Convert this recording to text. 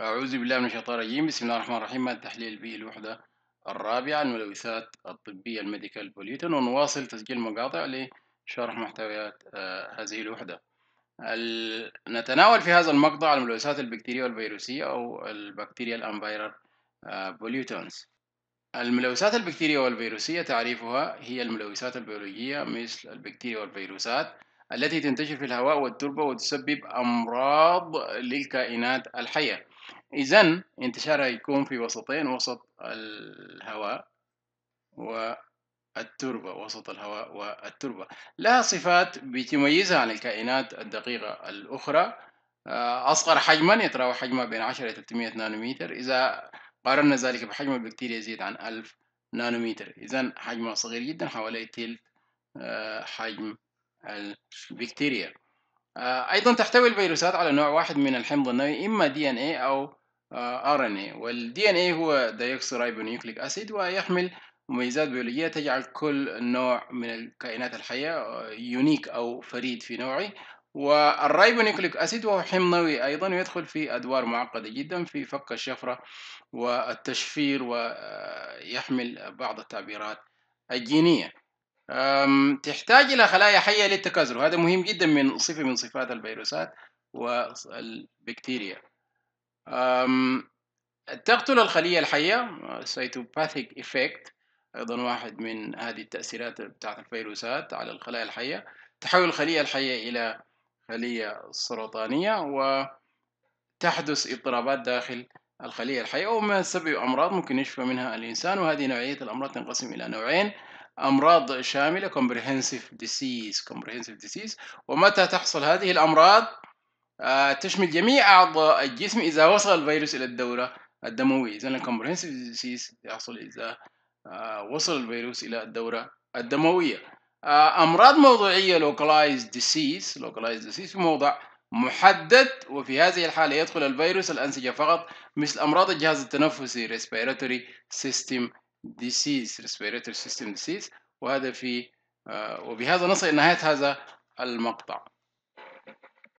أعوذ بالله من الشيطان الرجيم بسم الله الرحمن الرحيم مادة تحليل به الوحدة الرابعة الملوثات الطبية الميديكال بوليوتن ونواصل تسجيل مقاطع لشرح محتويات آه، هذه الوحدة نتناول في هذا المقطع الملوثات البكتيرية والفيروسية أو البكتيريا الأنفيرال آه، بوليوتنز الملوثات البكتيرية والفيروسية تعريفها هي الملوثات البيولوجية مثل البكتيريا والفيروسات التي تنتشر في الهواء والتربة وتسبب أمراض للكائنات الحية إذا انتشارها يكون في وسطين وسط الهواء والتربة وسط الهواء والتربة لها صفات بتميزها عن الكائنات الدقيقة الأخرى آه، أصغر حجما يتراوح حجمها بين 10 إلى 300 نانومتر إذا قارنا ذلك بحجم البكتيريا يزيد عن 1000 نانومتر إذا حجمها صغير جدا حوالي تلت آه، حجم البكتيريا آه، أيضا تحتوي الفيروسات على نوع واحد من الحمض النووي إما دي إن إيه أو آه، ار ان اي والدي ان اي هو دايوكسي رايبو اسيد ويحمل مميزات بيولوجيه تجعل كل نوع من الكائنات الحيه آه، يونيك او فريد في نوعه والرايبونيكليك اسيد وهو حمضوي ايضا ويدخل في ادوار معقده جدا في فك الشفره والتشفير ويحمل بعض التعبيرات الجينيه تحتاج الى خلايا حيه للتكاثر وهذا مهم جدا من صفه من صفات الفيروسات والبكتيريا تقتل الخلية الحية سيتوباثيك آه، effect أيضا واحد من هذه التأثيرات بتاعت الفيروسات على الخلايا الحية تحول الخلية الحية إلى خلية سرطانية وتحدث اضطرابات داخل الخلية الحية وما تسبب أمراض ممكن يشفى منها الإنسان وهذه نوعية الأمراض تنقسم إلى نوعين أمراض شاملة comprehensive disease comprehensive disease ومتى تحصل هذه الأمراض آه، تشمل جميع أعضاء الجسم إذا وصل الفيروس إلى الدورة الدموية إذا الكومبرهنسيف ديسيز يحصل إذا آه، وصل الفيروس إلى الدورة الدموية آه، أمراض موضوعية localized disease localized ديزيز في موضع محدد وفي هذه الحالة يدخل الفيروس الأنسجة فقط مثل أمراض الجهاز التنفسي respiratory system disease respiratory system disease وهذا في وبهذا نصل إلى نهاية هذا المقطع